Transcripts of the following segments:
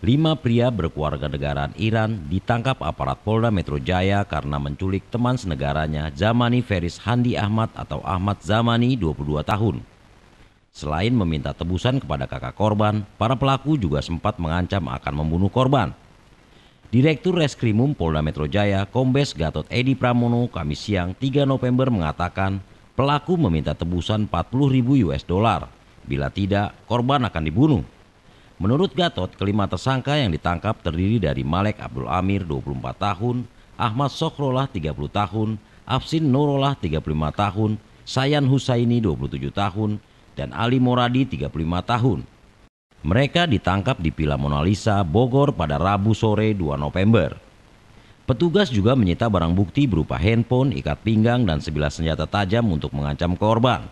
Lima pria berkeluarga negaraan Iran ditangkap aparat Polda Metro Jaya karena menculik teman senegaranya Zamani Feris Handi Ahmad atau Ahmad Zamani 22 tahun. Selain meminta tebusan kepada kakak korban, para pelaku juga sempat mengancam akan membunuh korban. Direktur Reskrimum Polda Metro Jaya, Kombes Gatot Edi Pramono, Kamis siang 3 November mengatakan pelaku meminta tebusan 40.000 US dolar. Bila tidak, korban akan dibunuh. Menurut Gatot, kelima tersangka yang ditangkap terdiri dari Malek Abdul Amir 24 tahun, Ahmad Sokrolah 30 tahun, Afsin Nurullah 35 tahun, Sayan Husaini 27 tahun, dan Ali Moradi 35 tahun. Mereka ditangkap di Pila Monalisa, Bogor pada Rabu sore 2 November. Petugas juga menyita barang bukti berupa handphone, ikat pinggang, dan sebilah senjata tajam untuk mengancam korban.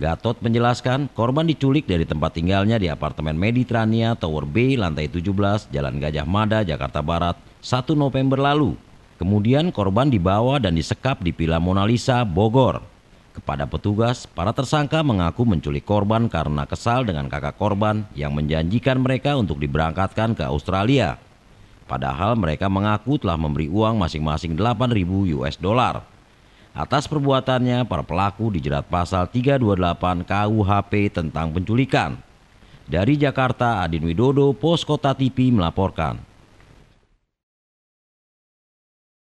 Gatot menjelaskan korban diculik dari tempat tinggalnya di apartemen Mediterania Tower B lantai 17 Jalan Gajah Mada Jakarta Barat 1 November lalu. Kemudian korban dibawa dan disekap di Villa Mona Lisa Bogor. Kepada petugas, para tersangka mengaku menculik korban karena kesal dengan kakak korban yang menjanjikan mereka untuk diberangkatkan ke Australia. Padahal mereka mengaku telah memberi uang masing-masing 8.000 US dollar. Atas perbuatannya, para pelaku dijerat pasal 328 KUHP tentang penculikan. Dari Jakarta, Adin Widodo, Pos Kota TV melaporkan.